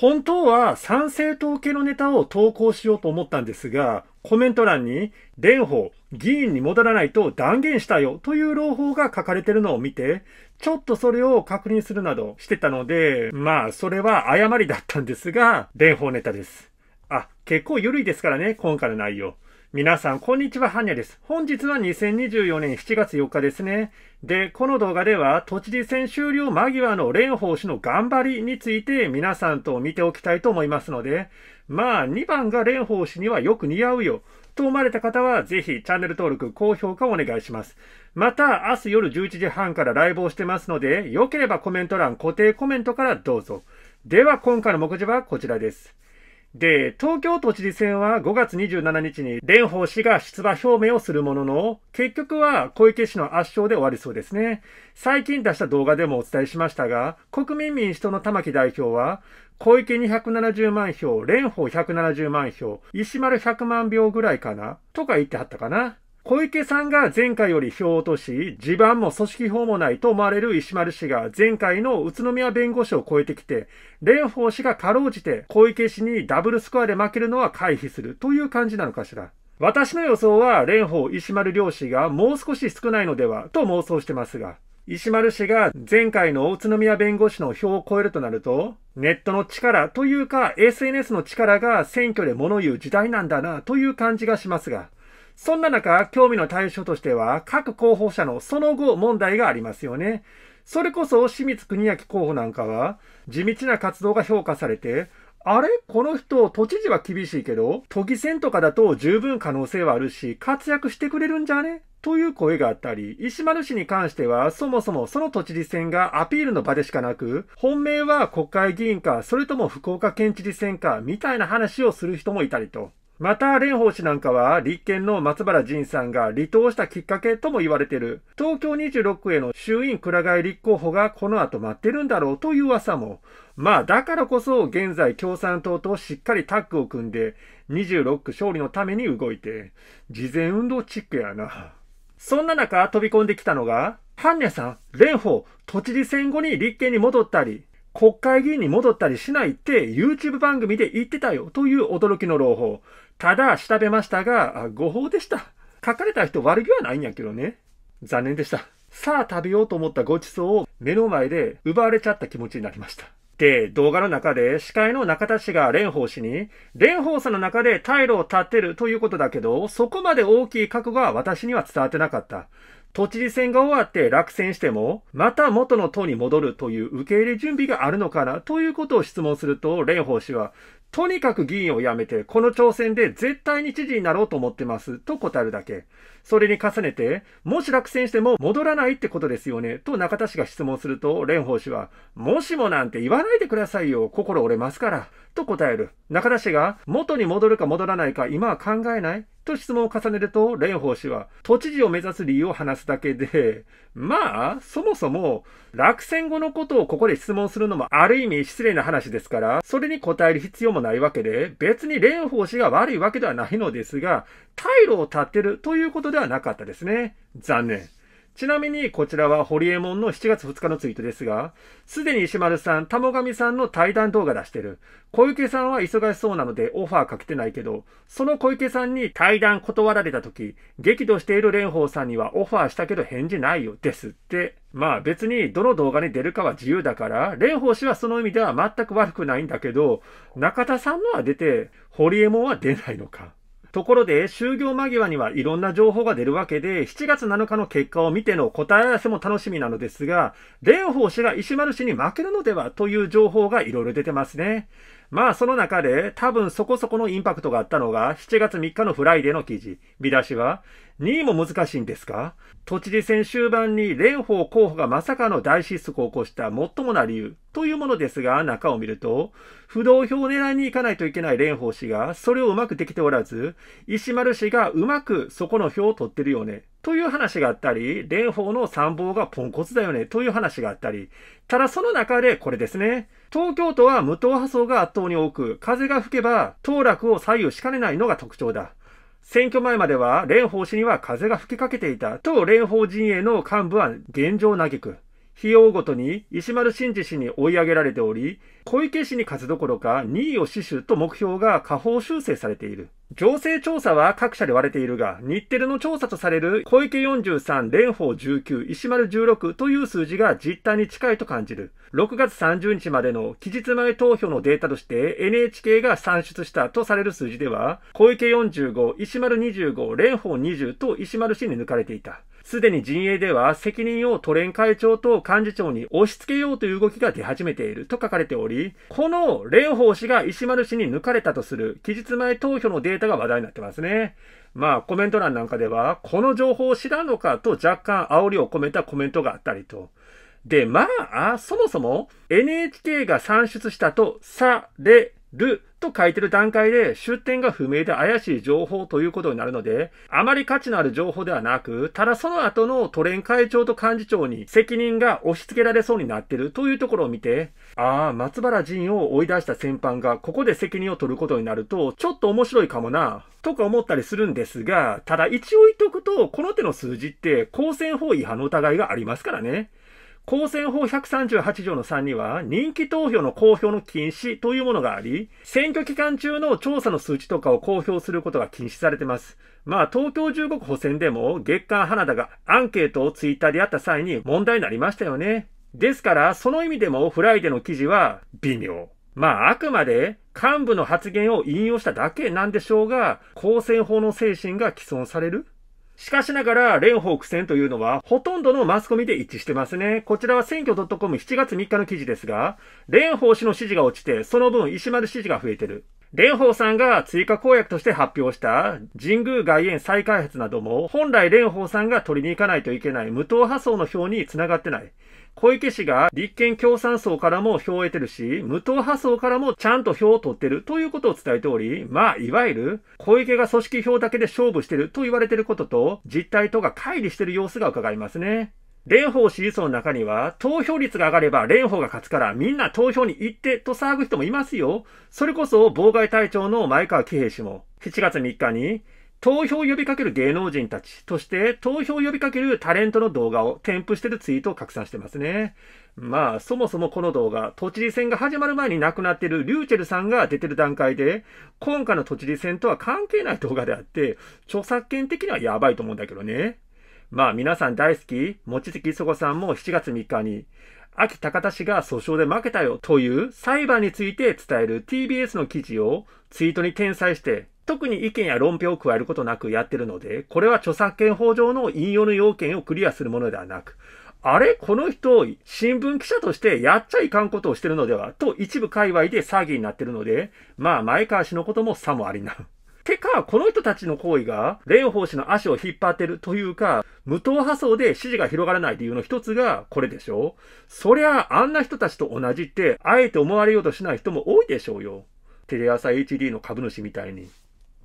本当は参政党系のネタを投稿しようと思ったんですが、コメント欄に、蓮舫、議員に戻らないと断言したよという朗報が書かれてるのを見て、ちょっとそれを確認するなどしてたので、まあ、それは誤りだったんですが、蓮舫ネタです。あ、結構緩いですからね、今回の内容。皆さん、こんにちは、ハニャです。本日は2024年7月4日ですね。で、この動画では、都知事選終了間際の蓮舫氏の頑張りについて皆さんと見ておきたいと思いますので、まあ、2番が蓮舫氏にはよく似合うよ。と思われた方は、ぜひチャンネル登録、高評価をお願いします。また、明日夜11時半からライブをしてますので、良ければコメント欄、固定コメントからどうぞ。では、今回の目次はこちらです。で、東京都知事選は5月27日に蓮舫氏が出馬表明をするものの、結局は小池氏の圧勝で終わりそうですね。最近出した動画でもお伝えしましたが、国民民主党の玉木代表は、小池270万票、蓮舫170万票、石丸100万票ぐらいかなとか言ってはったかな。小池さんが前回より票を落とし、地盤も組織法もないと思われる石丸氏が前回の宇都宮弁護士を超えてきて、蓮舫氏がかろうじて小池氏にダブルスコアで負けるのは回避するという感じなのかしら。私の予想は蓮舫石丸両氏がもう少し少ないのではと妄想してますが。石丸氏が前回の宇都宮弁護士の票を超えるとなると、ネットの力というか SNS の力が選挙で物言う時代なんだなという感じがしますが、そんな中、興味の対象としては、各候補者のその後問題がありますよね。それこそ、清水国明候補なんかは、地道な活動が評価されて、あれこの人、都知事は厳しいけど、都議選とかだと十分可能性はあるし、活躍してくれるんじゃねという声があったり、石丸氏に関しては、そもそもその都知事選がアピールの場でしかなく、本命は国会議員か、それとも福岡県知事選か、みたいな話をする人もいたりと。また、蓮舫氏なんかは、立憲の松原仁さんが離党したきっかけとも言われている、東京26区への衆院くら替え立候補がこの後待ってるんだろうという噂も、まあ、だからこそ、現在共産党としっかりタッグを組んで、26区勝利のために動いて、事前運動チックやな。そんな中、飛び込んできたのが、ハンネさん、蓮舫、都知事選後に立憲に戻ったり、国会議員に戻ったりしないって YouTube 番組で言ってたよという驚きの朗報。ただ、調べましたが、誤報でした。書かれた人悪気はないんやけどね。残念でした。さあ食べようと思ったごちそうを目の前で奪われちゃった気持ちになりました。で、動画の中で司会の中田氏が蓮舫氏に、蓮舫さんの中で退路を立てるということだけど、そこまで大きい覚悟は私には伝わってなかった。都知事選が終わって落選しても、また元の党に戻るという受け入れ準備があるのかなということを質問すると、蓮舫氏は、とにかく議員を辞めて、この挑戦で絶対に知事になろうと思ってますと答えるだけ。それに重ねて、もし落選しても戻らないってことですよね、と中田氏が質問すると、蓮舫氏は、もしもなんて言わないでくださいよ、心折れますから、と答える。中田氏が、元に戻るか戻らないか今は考えないと質問を重ねると、蓮舫氏は、都知事を目指す理由を話すだけで、まあ、そもそも、落選後のことをここで質問するのもある意味失礼な話ですから、それに答える必要もないわけで、別に蓮舫氏が悪いわけではないのですが、退路を立てるということではなかったですね。残念。ちなみにこちらはホリエモンの7月2日のツイートですが、すでに石丸さん、玉神さんの対談動画出してる。小池さんは忙しそうなのでオファーかけてないけど、その小池さんに対談断られた時、激怒している蓮舫さんにはオファーしたけど返事ないよですって。まあ別にどの動画に出るかは自由だから、蓮舫氏はその意味では全く悪くないんだけど、中田さんのは出て、ホリエモンは出ないのか。ところで、終業間際にはいろんな情報が出るわけで、7月7日の結果を見ての答え合わせも楽しみなのですが、蓮舫氏が石丸氏に負けるのではという情報がいろいろ出てますね。まあその中で多分そこそこのインパクトがあったのが7月3日のフライデーの記事。見出しは2位も難しいんですか都知事選終盤に蓮舫候補がまさかの大失速を起こした最もな理由というものですが中を見ると不動票を狙いに行かないといけない蓮舫氏がそれをうまくできておらず石丸氏がうまくそこの票を取ってるよねという話があったり、蓮舫の参謀がポンコツだよねという話があったり、ただその中でこれですね。東京都は無党派層が圧倒に多く、風が吹けば当落を左右しかねないのが特徴だ。選挙前までは蓮舫氏には風が吹きかけていたと蓮舫陣営の幹部は現状嘆く。費用ごとに石丸真二氏に追い上げられており、小池氏に勝つどころか2位を死守と目標が下方修正されている。情勢調査は各社で割れているが、日テレの調査とされる小池43、蓮舫19、石丸16という数字が実態に近いと感じる。6月30日までの期日前投票のデータとして NHK が算出したとされる数字では、小池45、石丸25、蓮舫20と石丸氏に抜かれていた。すでに陣営では責任を都連会長と幹事長に押し付けようという動きが出始めていると書かれており、この蓮舫氏が石丸氏に抜かれたとする期日前投票のデータが話題になってますね。まあコメント欄なんかでは、この情報を知らんのかと若干煽りを込めたコメントがあったりと。で、まあ、そもそも NHK が算出したとされると書いてる段階で出典が不明で怪しい情報ということになるので、あまり価値のある情報ではなく、ただその後の都連会長と幹事長に責任が押し付けられそうになってるというところを見て、ああ、松原陣を追い出した先般がここで責任を取ることになると、ちょっと面白いかもな、とか思ったりするんですが、ただ一応言っとくと、この手の数字って公選法違反の疑いがありますからね。公選法138条の3には、人気投票の公表の禁止というものがあり、選挙期間中の調査の数値とかを公表することが禁止されてます。まあ、東京15区補選でも、月刊花田がアンケートをツイッターでやった際に問題になりましたよね。ですから、その意味でもフライデーの記事は微妙。まあ、あくまで幹部の発言を引用しただけなんでしょうが、公選法の精神が毀損されるしかしながら、蓮舫苦戦というのは、ほとんどのマスコミで一致してますね。こちらは選挙 .com7 月3日の記事ですが、蓮舫氏の支持が落ちて、その分石丸支持が増えてる。蓮舫さんが追加公約として発表した神宮外苑再開発なども本来蓮舫さんが取りに行かないといけない無党派層の票に繋がってない。小池氏が立憲共産層からも票を得てるし、無党派層からもちゃんと票を取ってるということを伝えており、まあ、いわゆる小池が組織票だけで勝負してると言われてることと実態とが乖離してる様子が伺いますね。蓮舫支持層の中には、投票率が上がれば蓮舫が勝つからみんな投票に行ってと騒ぐ人もいますよ。それこそ妨害隊長の前川喜平氏も、7月3日に、投票を呼びかける芸能人たちとして投票を呼びかけるタレントの動画を添付してるツイートを拡散してますね。まあ、そもそもこの動画、都知事選が始まる前に亡くなってるリューチェルさんが出てる段階で、今回の都知事選とは関係ない動画であって、著作権的にはやばいと思うんだけどね。まあ皆さん大好き、餅月磯子さんも7月3日に、秋高田氏が訴訟で負けたよという裁判について伝える TBS の記事をツイートに転載して、特に意見や論評を加えることなくやってるので、これは著作権法上の引用の要件をクリアするものではなく、あれこの人、新聞記者としてやっちゃいかんことをしてるのではと一部界隈で騒ぎになってるので、まあ前川氏のこともさもありな。てか、この人たちの行為が、蓮舫氏の足を引っ張ってるというか、無党派層で支持が広がらない理由の一つがこれでしょそりゃ、あんな人たちと同じって、あえて思われようとしない人も多いでしょうよ。テレ朝 HD の株主みたいに。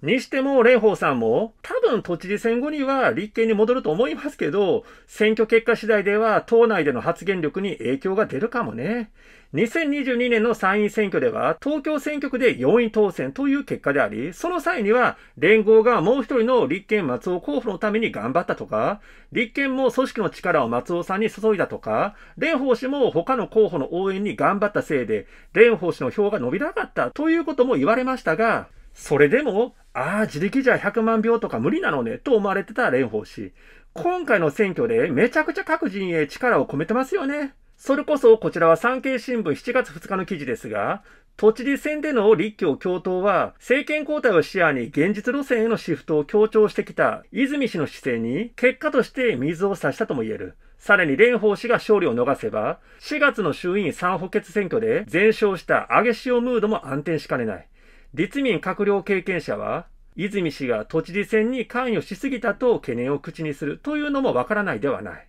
にしても、蓮舫さんも、多分都知事選後には立憲に戻ると思いますけど、選挙結果次第では党内での発言力に影響が出るかもね。2022年の参院選挙では、東京選挙区で4位当選という結果であり、その際には、連合がもう一人の立憲松尾候補のために頑張ったとか、立憲も組織の力を松尾さんに注いだとか、蓮舫氏も他の候補の応援に頑張ったせいで、蓮舫氏の票が伸びなかったということも言われましたが、それでも、ああ、自力じゃ100万票とか無理なのね、と思われてた蓮舫氏。今回の選挙でめちゃくちゃ各陣営力を込めてますよね。それこそこちらは産経新聞7月2日の記事ですが、都知事選での立教共闘は、政権交代を視野に現実路線へのシフトを強調してきた泉氏の姿勢に、結果として水を差したとも言える。さらに蓮舫氏が勝利を逃せば、4月の衆院3補欠選挙で全勝した上げ潮ムードも暗転しかねない。立民閣僚経験者は、泉氏が都知事選に関与しすぎたと懸念を口にするというのもわからないではない。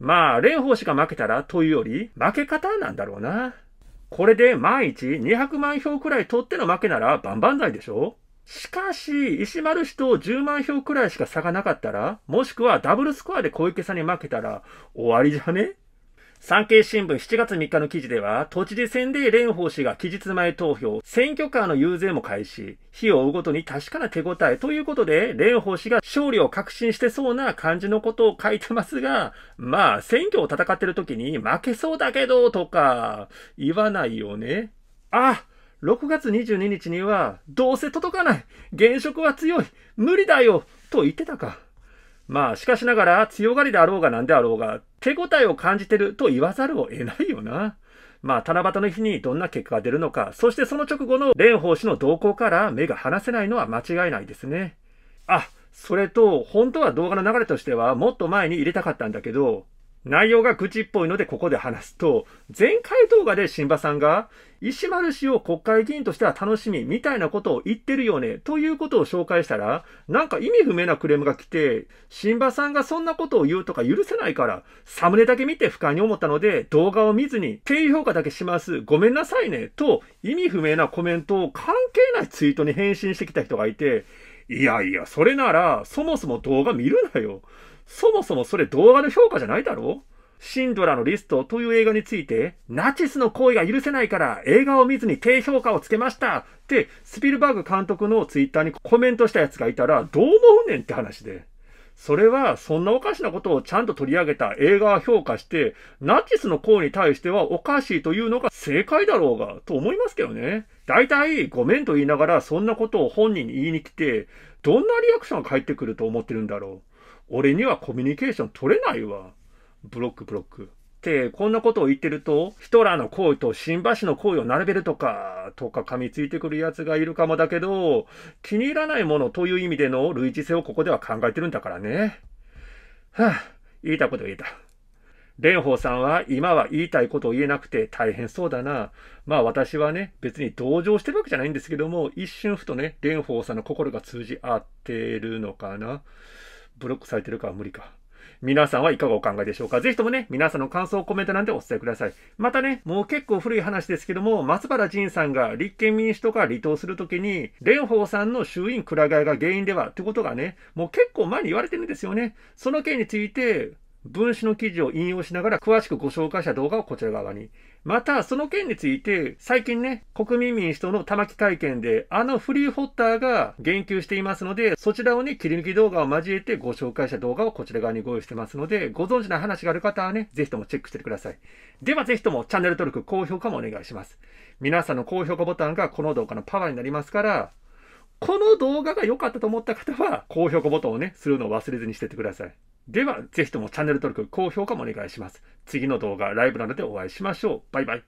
まあ、蓮舫氏が負けたらというより、負け方なんだろうな。これで万一200万票くらい取っての負けなら万々歳でしょしかし、石丸氏と10万票くらいしか差がなかったら、もしくはダブルスコアで小池さんに負けたら終わりじゃね産経新聞7月3日の記事では、都知事選で蓮舫氏が期日前投票、選挙カーの遊説も開始、用を追うごとに確かな手応えということで、蓮舫氏が勝利を確信してそうな感じのことを書いてますが、まあ、選挙を戦ってる時に負けそうだけど、とか、言わないよね。あ6月22日には、どうせ届かない現職は強い無理だよと言ってたか。まあ、しかしながら、強がりであろうが何であろうが、手応えを感じてると言わざるを得ないよな。まあ、七夕の日にどんな結果が出るのか、そしてその直後の蓮舫氏の動向から目が離せないのは間違いないですね。あ、それと、本当は動画の流れとしてはもっと前に入れたかったんだけど、内容が愚痴っぽいのでここで話すと、前回動画で新馬さんが、石丸氏を国会議員としては楽しみみたいなことを言ってるよね、ということを紹介したら、なんか意味不明なクレームが来て、新馬さんがそんなことを言うとか許せないから、サムネだけ見て不快に思ったので、動画を見ずに低評価だけします、ごめんなさいね、と意味不明なコメントを関係ないツイートに返信してきた人がいて、いやいや、それなら、そもそも動画見るなよ。そもそもそれ動画の評価じゃないだろシンドラのリストという映画について、ナチスの行為が許せないから映画を見ずに低評価をつけましたってスピルバーグ監督のツイッターにコメントしたやつがいたらどう思うねんって話で。それはそんなおかしなことをちゃんと取り上げた映画は評価して、ナチスの行為に対してはおかしいというのが正解だろうが、と思いますけどね。大体ごめんと言いながらそんなことを本人に言いに来て、どんなリアクションが返ってくると思ってるんだろう。俺にはコミュニケーション取れないわ。ブロックブロック。って、こんなことを言ってると、ヒトラーの行為と新橋の行為を並べるとか、とか噛みついてくる奴がいるかもだけど、気に入らないものという意味での類似性をここでは考えてるんだからね。はぁ、言いたこと言えた。蓮舫さんは今は言いたいことを言えなくて大変そうだな。まあ私はね、別に同情してるわけじゃないんですけども、一瞬ふとね、蓮舫さんの心が通じ合ってるのかな。ブロックされてるから無理か。皆さんはいかがお考えでしょうかぜひともね、皆さんの感想、コメントなんでお伝えください。またね、もう結構古い話ですけども、松原仁さんが立憲民主党から離党するときに、蓮舫さんの衆院くら替えが原因ではってことがね、もう結構前に言われてるんですよね。その件について、分子の記事を引用しながら詳しくご紹介した動画をこちら側に。また、その件について、最近ね、国民民主党の玉木会見で、あのフリーホッターが言及していますので、そちらをね、切り抜き動画を交えてご紹介した動画をこちら側にご用意してますので、ご存知な話がある方はね、ぜひともチェックしてください。では、ぜひともチャンネル登録、高評価もお願いします。皆さんの高評価ボタンがこの動画のパワーになりますから、この動画が良かったと思った方は、高評価ボタンをね、するのを忘れずにしててください。では、ぜひともチャンネル登録、高評価もお願いします。次の動画、ライブなどでお会いしましょう。バイバイ。